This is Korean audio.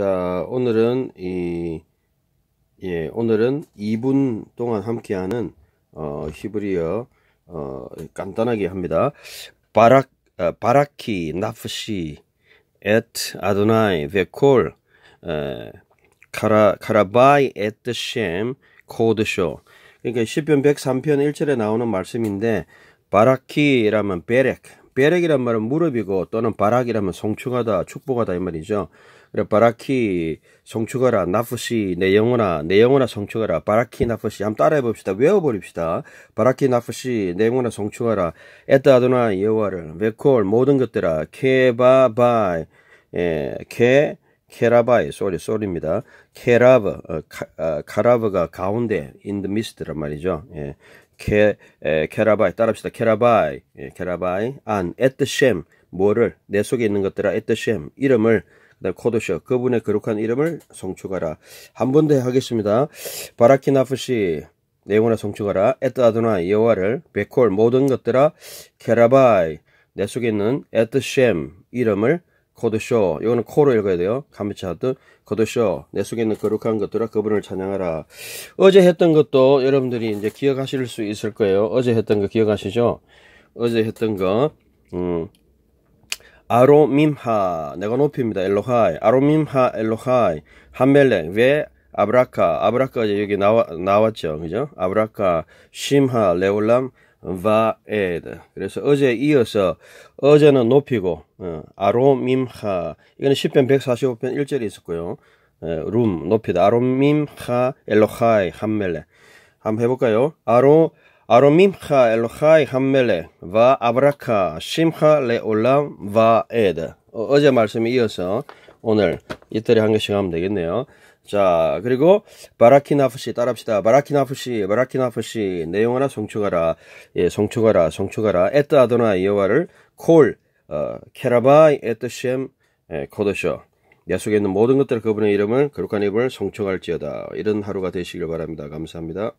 자, 오늘은 이 예, 오늘은 2분 동안 함께하는 어, 히브리어 어, 간단하게 합니다. 바락 어, 바라키 나프시 et Adonai v e k 카라바이 et shem k 그러니까 1 0편 103편 1절에 나오는 말씀인데 바라키라면 베렉 베렉이란 말은 무릎이고 또는 바락이라면 송축하다, 축복하다 이 말이죠. 그래 바라키 송축하라, 나프시 내 영혼아, 내 영혼아 송축하라, 바라키 나프시 한번 따라해 봅시다. 외워버립시다. 바라키 나프시 내 영혼아 송축하라, 에따 아도나 여호와를, 메콜 모든 것들아, 케바바이, 예, 케 케라바의 소리 소리입니다. 케라브 카, 라브가 가운데 in the mid란 말이죠. 예. 케 에, 케라바이 따라합시다. 케라바이 예, 케라바이 안 at t 뭐를 내 속에 있는 것들아 at the 이름을 그다음 코도셔 그분의 그룩한 이름을 송축하라한 번 더 하겠습니다. 바라키나프시 내용나 송축하라에 t t h 아도나 여호와를 베콜 모든 것들아 케라바이 내 속에 있는 at t h 이름을 코드쇼 이거는 코로 읽어야 돼요 감미차드 코드쇼 내 속에 있는 거룩한 것들아 그분을 찬양하라 어제 했던 것도 여러분들이 이제 기억하실 수 있을 거예요 어제 했던 거 기억하시죠 어제 했던 거 음, 아로밈하 내가 높입니다 엘로하이 아로밈하 엘로하이 한멜렉 왜 아브라카 아브라카 여기 나와, 나왔죠 그죠 아브라카 심하 레올람 vaed. 그래서 어제에 이어서 어제는 높이고 아로밈하 이거는 10편 145편 1절에 있었고요. 룸 높이다. 아로밈하 엘로하이 함멜레. 한번 해볼까요? 아로 아로밈하 엘로하이 함멜레 와 아브라카 심하 레올람 와에드 어, 어제 말씀에 이어서 오늘 이틀에 한 개씩 하면 되겠네요. 자, 그리고 바라키나프시 따라합시다. 바라키나프시, 바라키나프시, 내용 하나 송축하라 예, 송축하라송축하라 에트 아도나 여호와를 콜, 어, 케라바이 에트 셴 예, 코드쇼. 야속에 있는 모든 것들 그분의 이름을 거룩한 입을 송축할지어다 이런 하루가 되시길 바랍니다. 감사합니다.